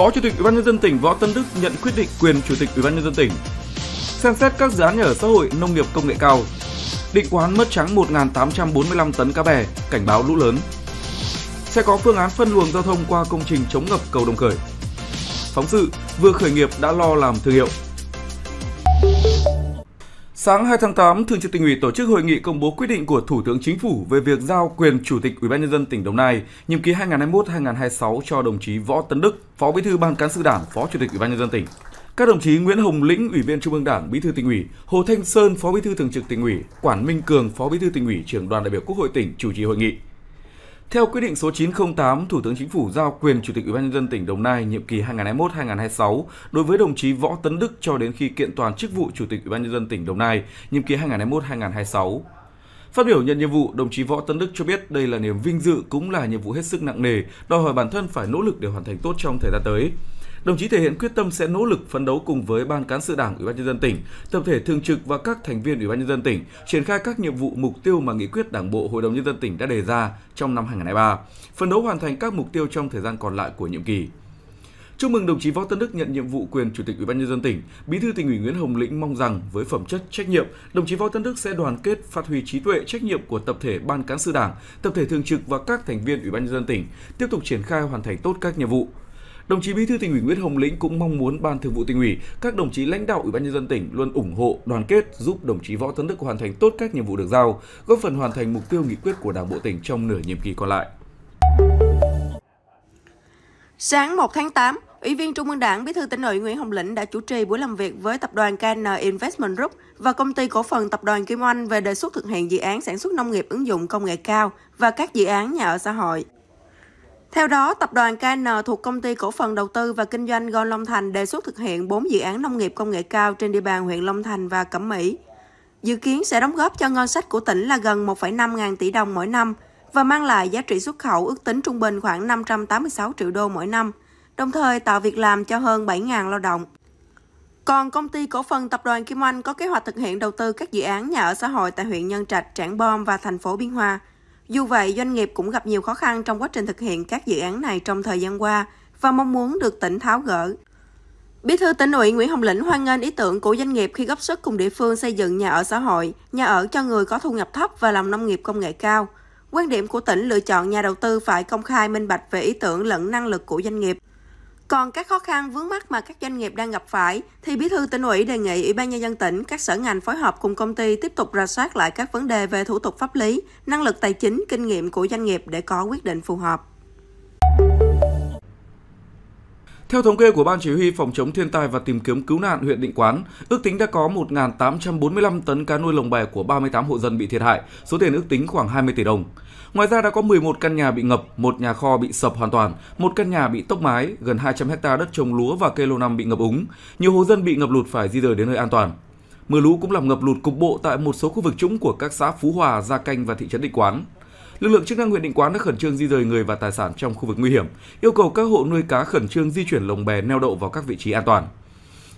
Phó Chủ tịch Ủy ban nhân dân tỉnh Võ Tân Đức nhận quyết định quyền Chủ tịch Ủy ban nhân dân tỉnh xem xét các dự án nhà ở xã hội nông nghiệp công nghệ cao. Định quán mất trắng 1.845 tấn cá bè, cảnh báo lũ lớn. Sẽ có phương án phân luồng giao thông qua công trình chống ngập cầu Đồng Khởi. Phóng sự vừa khởi nghiệp đã lo làm thương hiệu. Sáng 2 tháng 8, Thường trực tỉnh ủy tổ chức hội nghị công bố quyết định của Thủ tướng Chính phủ về việc giao quyền Chủ tịch Ủy ban nhân dân tỉnh Đồng Nai nhiệm kỳ 2021-2026 cho đồng chí Võ Tấn Đức, Phó Bí thư Ban Cán sự Đảng, Phó Chủ tịch Ủy ban nhân dân tỉnh. Các đồng chí Nguyễn Hồng Lĩnh, Ủy viên Trung ương Đảng, Bí thư tỉnh ủy, Hồ Thanh Sơn, Phó Bí thư Thường trực tỉnh ủy, Quản Minh Cường, Phó Bí thư tỉnh ủy, Trưởng đoàn đại biểu Quốc hội tỉnh chủ trì hội nghị. Theo quyết định số 908, Thủ tướng Chính phủ giao quyền Chủ tịch Ủy ban nhân dân tỉnh Đồng Nai nhiệm kỳ 2021-2026 đối với đồng chí Võ Tấn Đức cho đến khi kiện toàn chức vụ Chủ tịch Ủy ban nhân dân tỉnh Đồng Nai nhiệm kỳ 2021-2026. Phát biểu nhận nhiệm vụ, đồng chí Võ Tấn Đức cho biết đây là niềm vinh dự cũng là nhiệm vụ hết sức nặng nề, đòi hỏi bản thân phải nỗ lực để hoàn thành tốt trong thời gian tới. Đồng chí thể hiện quyết tâm sẽ nỗ lực phấn đấu cùng với Ban cán sự Đảng Ủy ban nhân dân tỉnh, tập thể thường trực và các thành viên Ủy ban nhân dân tỉnh triển khai các nhiệm vụ mục tiêu mà nghị quyết Đảng bộ Hội đồng nhân dân tỉnh đã đề ra trong năm 2023, phấn đấu hoàn thành các mục tiêu trong thời gian còn lại của nhiệm kỳ. Chúc mừng đồng chí Võ Tân Đức nhận nhiệm vụ quyền Chủ tịch Ủy ban nhân dân tỉnh. Bí thư tỉnh ủy Nguyễn Hồng Lĩnh mong rằng với phẩm chất trách nhiệm, đồng chí Võ Tân Đức sẽ đoàn kết, phát huy trí tuệ, trách nhiệm của tập thể ban cán sự Đảng, tập thể thường trực và các thành viên Ủy ban nhân dân tỉnh, tiếp tục triển khai hoàn thành tốt các nhiệm vụ. Đồng chí Bí thư tỉnh ủy Nguyễn Hồng Lĩnh cũng mong muốn Ban Thường vụ tỉnh ủy, các đồng chí lãnh đạo Ủy ban nhân dân tỉnh luôn ủng hộ, đoàn kết giúp đồng chí Võ Tấn Đức hoàn thành tốt các nhiệm vụ được giao, góp phần hoàn thành mục tiêu nghị quyết của Đảng bộ tỉnh trong nửa nhiệm kỳ còn lại. Sáng 1 tháng 8, Ủy viên Trung ương Đảng, Bí thư tỉnh ủy Nguyễn Hồng Lĩnh đã chủ trì buổi làm việc với tập đoàn KN Investment Group và công ty cổ phần tập đoàn Kim Oanh về đề xuất thực hiện dự án sản xuất nông nghiệp ứng dụng công nghệ cao và các dự án nhà ở xã hội. Theo đó, tập đoàn KN thuộc công ty cổ phần đầu tư và kinh doanh Go Long Thành đề xuất thực hiện 4 dự án nông nghiệp công nghệ cao trên địa bàn huyện Long Thành và Cẩm Mỹ. Dự kiến sẽ đóng góp cho ngân sách của tỉnh là gần 1,5 ngàn tỷ đồng mỗi năm và mang lại giá trị xuất khẩu ước tính trung bình khoảng 586 triệu đô mỗi năm, đồng thời tạo việc làm cho hơn 7.000 lao động. Còn công ty cổ phần tập đoàn Kim Anh có kế hoạch thực hiện đầu tư các dự án nhà ở xã hội tại huyện Nhân Trạch, Trảng Bom và thành phố Biên Hòa – dù vậy, doanh nghiệp cũng gặp nhiều khó khăn trong quá trình thực hiện các dự án này trong thời gian qua và mong muốn được tỉnh tháo gỡ. Bí thư tỉnh ủy Nguyễn Hồng Lĩnh hoan nghênh ý tưởng của doanh nghiệp khi góp sức cùng địa phương xây dựng nhà ở xã hội, nhà ở cho người có thu nhập thấp và làm nông nghiệp công nghệ cao. Quan điểm của tỉnh lựa chọn nhà đầu tư phải công khai minh bạch về ý tưởng lẫn năng lực của doanh nghiệp, còn các khó khăn vướng mắt mà các doanh nghiệp đang gặp phải, thì Bí thư tỉnh ủy đề nghị Ủy ban nhân dân tỉnh, các sở ngành phối hợp cùng công ty tiếp tục ra soát lại các vấn đề về thủ tục pháp lý, năng lực tài chính, kinh nghiệm của doanh nghiệp để có quyết định phù hợp. Theo thống kê của Ban Chỉ huy Phòng chống thiên tai và tìm kiếm cứu nạn huyện Định Quán, ước tính đã có 1.845 tấn cá nuôi lồng bè của 38 hộ dân bị thiệt hại, số tiền ước tính khoảng 20 tỷ đồng. Ngoài ra đã có 11 căn nhà bị ngập, một nhà kho bị sập hoàn toàn, một căn nhà bị tốc mái, gần 200 ha đất trồng lúa và cây lâu năm bị ngập úng. Nhiều hộ dân bị ngập lụt phải di rời đến nơi an toàn. Mưa lũ cũng làm ngập lụt cục bộ tại một số khu vực trũng của các xã Phú Hòa, Gia Canh và thị trấn Định Quán. Lực lượng chức năng huyện Định Quán đã khẩn trương di rời người và tài sản trong khu vực nguy hiểm, yêu cầu các hộ nuôi cá khẩn trương di chuyển lồng bè neo đậu vào các vị trí an toàn.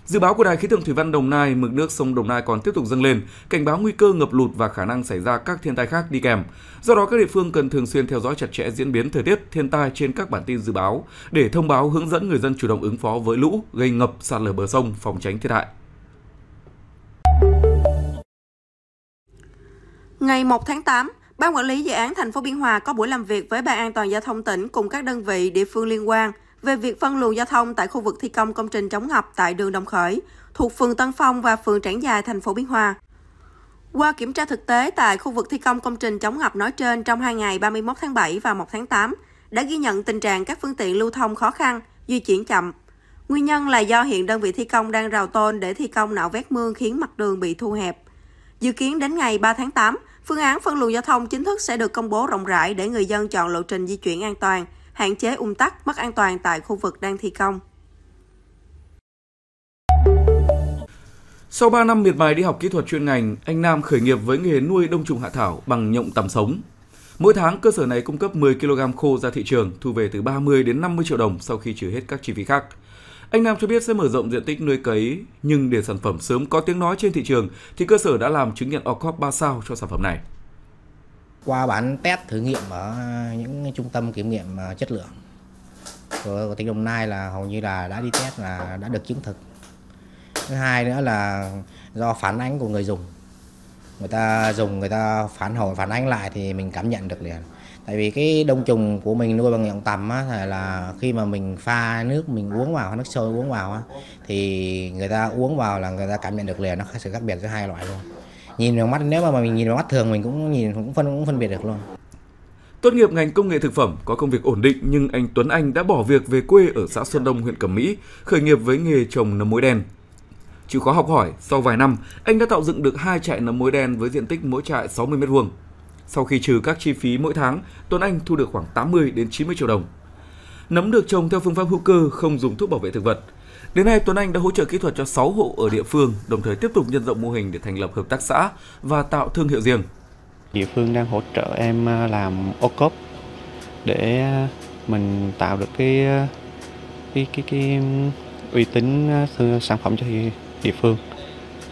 Dự báo của Đài khí tượng thủy văn Đồng Nai, mực nước sông Đồng Nai còn tiếp tục dâng lên, cảnh báo nguy cơ ngập lụt và khả năng xảy ra các thiên tai khác đi kèm. Do đó các địa phương cần thường xuyên theo dõi chặt chẽ diễn biến thời tiết, thiên tai trên các bản tin dự báo để thông báo hướng dẫn người dân chủ động ứng phó với lũ, gây ngập, sạt lở bờ sông, phòng tránh thiệt hại. Ngày 1 tháng 8, Ban quản lý dự án thành phố Biên Hòa có buổi làm việc với Ban an toàn giao thông tỉnh cùng các đơn vị địa phương liên quan về việc phân luồng giao thông tại khu vực thi công công trình chống ngập tại đường Đồng Khởi, thuộc phường Tân Phong và phường Trảng Dài, thành phố Biên Hòa. Qua kiểm tra thực tế tại khu vực thi công công trình chống ngập nói trên trong hai ngày 31 tháng 7 và 1 tháng 8, đã ghi nhận tình trạng các phương tiện lưu thông khó khăn, di chuyển chậm. Nguyên nhân là do hiện đơn vị thi công đang rào tôn để thi công nạo vét mương khiến mặt đường bị thu hẹp. Dự kiến đến ngày 3 tháng 8, Phương án phân luồng giao thông chính thức sẽ được công bố rộng rãi để người dân chọn lộ trình di chuyển an toàn, hạn chế ung tắc, mất an toàn tại khu vực đang thi công. Sau 3 năm miệt mài đi học kỹ thuật chuyên ngành, anh Nam khởi nghiệp với nghề nuôi đông trùng hạ thảo bằng nhộng tằm sống. Mỗi tháng, cơ sở này cung cấp 10 kg khô ra thị trường, thu về từ 30 đến 50 triệu đồng sau khi trừ hết các chi phí khác. Anh Nam cho biết sẽ mở rộng diện tích nuôi cấy, nhưng để sản phẩm sớm có tiếng nói trên thị trường thì cơ sở đã làm chứng nhận OCOP 3 sao cho sản phẩm này. Qua bán test thử nghiệm ở những trung tâm kiểm nghiệm ờ, chất lượng của, của tỉnh Đồng Nai là hầu như là đã đi test là đã được chứng thực. Thứ hai nữa là do phản ánh của người dùng. Người ta dùng người ta phản hồi phản ánh lại thì mình cảm nhận được liền tại vì cái đông trùng của mình nuôi bằng dạng tầm á là khi mà mình pha nước mình uống vào nước sôi uống vào á thì người ta uống vào là người ta cảm nhận được liền nó sự khác biệt giữa hai loại luôn nhìn bằng mắt nếu mà mình nhìn bằng mắt thường mình cũng nhìn cũng phân cũng phân biệt được luôn Tốt nghiệp ngành công nghệ thực phẩm, có công việc ổn định nhưng anh Tuấn Anh đã bỏ việc về quê ở xã Xuân Đông, huyện Cẩm Mỹ, khởi nghiệp với nghề trồng nấm mối đen. Chịu khó học hỏi, sau vài năm, anh đã tạo dựng được hai trại nấm mối đen với diện tích mỗi trại 60 mét vuông sau khi trừ các chi phí mỗi tháng, Tuấn Anh thu được khoảng 80 đến 90 triệu đồng. Nấm được trồng theo phương pháp hữu cơ không dùng thuốc bảo vệ thực vật. Đến nay, Tuấn Anh đã hỗ trợ kỹ thuật cho 6 hộ ở địa phương, đồng thời tiếp tục nhân rộng mô hình để thành lập hợp tác xã và tạo thương hiệu riêng. Địa phương đang hỗ trợ em à, làm ô cốp để à, mình tạo được cái à, cái cái, cái ừ, uy tín sản phẩm cho địa phương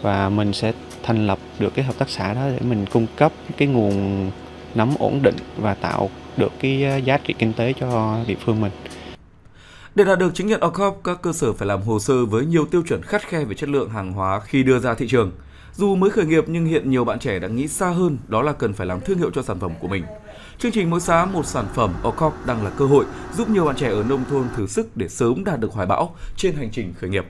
và mình sẽ thành lập được cái hợp tác xã đó để mình cung cấp cái nguồn nấm ổn định và tạo được cái ờ, giá trị kinh tế cho địa phương mình. Để đạt được chứng nhận OCOP, các cơ sở phải làm hồ sơ với nhiều tiêu chuẩn khắt khe về chất lượng hàng hóa khi đưa ra thị trường. Dù mới khởi nghiệp nhưng hiện nhiều bạn trẻ đã nghĩ xa hơn, đó là cần phải làm thương hiệu cho sản phẩm của mình. Chương trình mỗi xã một sản phẩm OCOP đang là cơ hội giúp nhiều bạn trẻ ở nông thôn thử sức để sớm đạt được hoài bão trên hành trình khởi nghiệp.